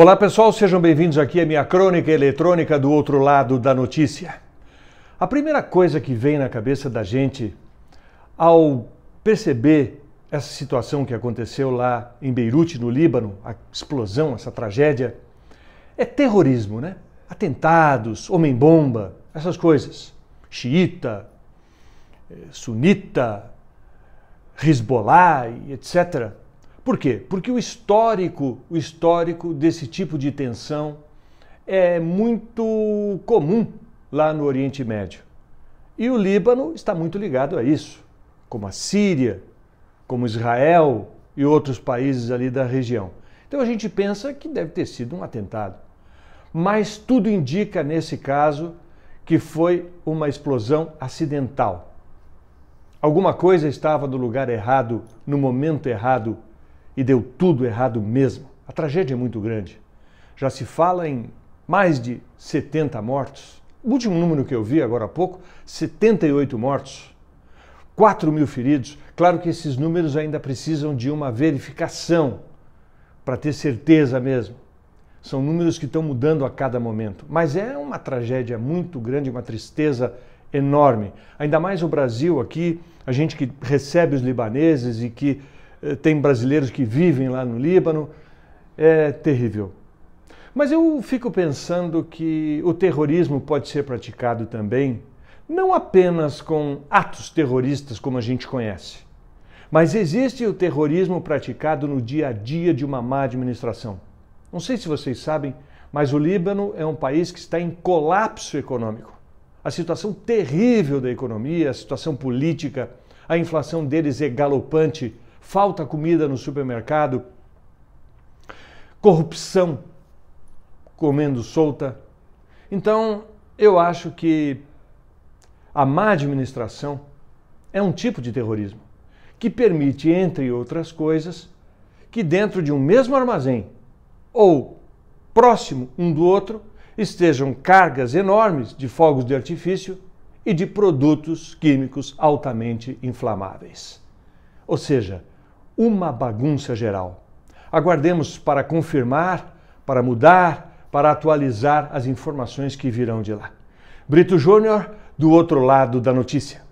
Olá pessoal, sejam bem-vindos aqui à minha crônica eletrônica do outro lado da notícia. A primeira coisa que vem na cabeça da gente ao perceber essa situação que aconteceu lá em Beirute, no Líbano, a explosão, essa tragédia, é terrorismo, né? Atentados, homem-bomba, essas coisas. Xiita, eh, sunita, Hezbollah, etc. Por quê? Porque o histórico, o histórico desse tipo de tensão é muito comum lá no Oriente Médio. E o Líbano está muito ligado a isso, como a Síria, como Israel e outros países ali da região. Então a gente pensa que deve ter sido um atentado. Mas tudo indica nesse caso que foi uma explosão acidental. Alguma coisa estava no lugar errado, no momento errado, e deu tudo errado mesmo. A tragédia é muito grande. Já se fala em mais de 70 mortos. O último número que eu vi agora há pouco, 78 mortos. 4 mil feridos. Claro que esses números ainda precisam de uma verificação para ter certeza mesmo. São números que estão mudando a cada momento. Mas é uma tragédia muito grande, uma tristeza enorme. Ainda mais o Brasil aqui, a gente que recebe os libaneses e que eh, tem brasileiros que vivem lá no Líbano. É terrível. Mas eu fico pensando que o terrorismo pode ser praticado também, não apenas com atos terroristas como a gente conhece, mas existe o terrorismo praticado no dia a dia de uma má administração. Não sei se vocês sabem, mas o Líbano é um país que está em colapso econômico. A situação terrível da economia, a situação política, a inflação deles é galopante falta comida no supermercado, corrupção comendo solta. Então, eu acho que a má administração é um tipo de terrorismo que permite, entre outras coisas, que dentro de um mesmo armazém ou próximo um do outro estejam cargas enormes de fogos de artifício e de produtos químicos altamente inflamáveis. Ou seja, uma bagunça geral. Aguardemos para confirmar, para mudar, para atualizar as informações que virão de lá. Brito Júnior, do outro lado da notícia.